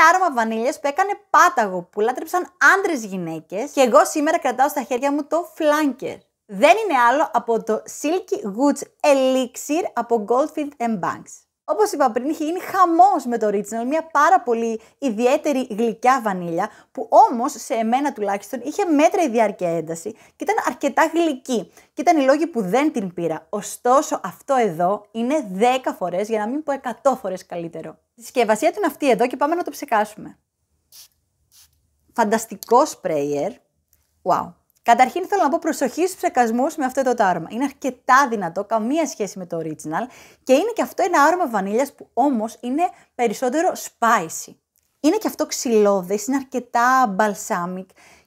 ένα άρωμα βανίλιας που έκανε πάταγο, που λάτρεψαν άντρες γυναίκες, και εγώ σήμερα κρατάω στα χέρια μου το φλάνκερ. Δεν είναι άλλο από το Silky Goods Elixir από Goldfield Banks. Όπως είπα πριν, είχε γίνει χαμός με το original, μια πάρα πολύ ιδιαίτερη γλυκιά βανίλια, που όμως σε εμένα τουλάχιστον είχε η διάρκεια ένταση και ήταν αρκετά γλυκή. Και ήταν οι λόγοι που δεν την πήρα. Ωστόσο, αυτό εδώ είναι 10 φορές, για να μην πω 100 φορές καλύτερο. Η συσκευασία του είναι αυτή εδώ και πάμε να το ψεκάσουμε. Φανταστικό σπρέιερ. Wow. Καταρχήν θέλω να πω προσοχή στους ψεκασμούς με αυτό το άρωμα. Είναι αρκετά δυνατό, καμία σχέση με το original και είναι και αυτό ένα άρωμα βανίλιας που όμως είναι περισσότερο spicy. Είναι και αυτό ξυλώδες, είναι αρκετά balsamic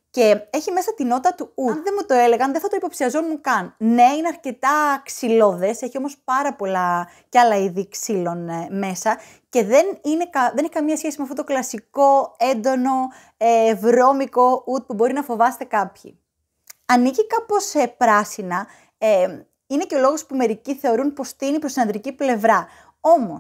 και έχει μέσα την νότα του ουτ. Αν δεν μου το έλεγαν, δεν θα το υποψιαζόμουν καν. Ναι, είναι αρκετά ξυλώδες, έχει όμως πάρα πολλά κι άλλα είδη ξύλων ε, μέσα και δεν, είναι, δεν έχει καμία σχέση με αυτό το κλασικό, έντονο, ε, βρώμικο ουτ που μπορεί να φοβάστε κάποιοι ανήκει κάπως σε πράσινα. Ε, είναι και ο λόγος που μερικοί θεωρούν πως τίνει προς την ανδρική πλευρά. Όμως,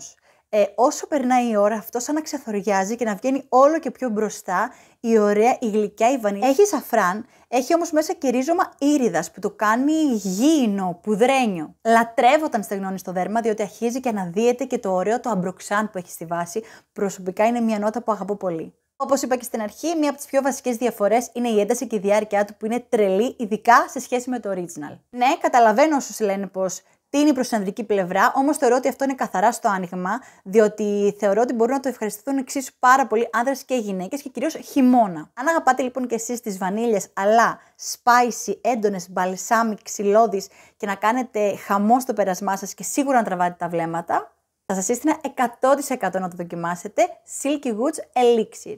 ε, όσο περνάει η ώρα, αυτό σαν να ξεθοριάζει και να βγαίνει όλο και πιο μπροστά η ωραία, η γλυκιά, η βανίλια. Έχει σαφράν, έχει όμως μέσα και ρίζωμα ήριδας που το κάνει γήινο, πουδρένιο. Λατρεύω όταν στεγνώνει το δέρμα, διότι αρχίζει και αναδύεται και το ωραίο το αμπροξάν που έχει στη βάση. Προσωπικά είναι μια νότα που αγαπώ πολύ. Όπως είπα και στην αρχή, μία από τις πιο βασικές διαφορές είναι η ένταση και η διάρκεια του που είναι τρελή, ειδικά σε σχέση με το original. Ναι, καταλαβαίνω όσους λένε πως τίνει προς την ανδρική πλευρά, όμως θεωρώ ότι αυτό είναι καθαρά στο άνοιγμα, διότι θεωρώ ότι μπορούν να το ευχαριστηθούν εξίσου πάρα πολλοί άνδρες και γυναίκες και κυρίως χειμώνα. Αν αγαπάτε λοιπόν και εσείς τις βανίλιες, αλλά spicy, έντονες, μπαλσάμι, ξυλώδεις και να κάνετε χαμό στο πέρασμά σας και σίγουρα να τραβάτε τα βλέμματα, θα σας σύστηνα 100% να το δοκιμάσετε Silky Woods Elixir.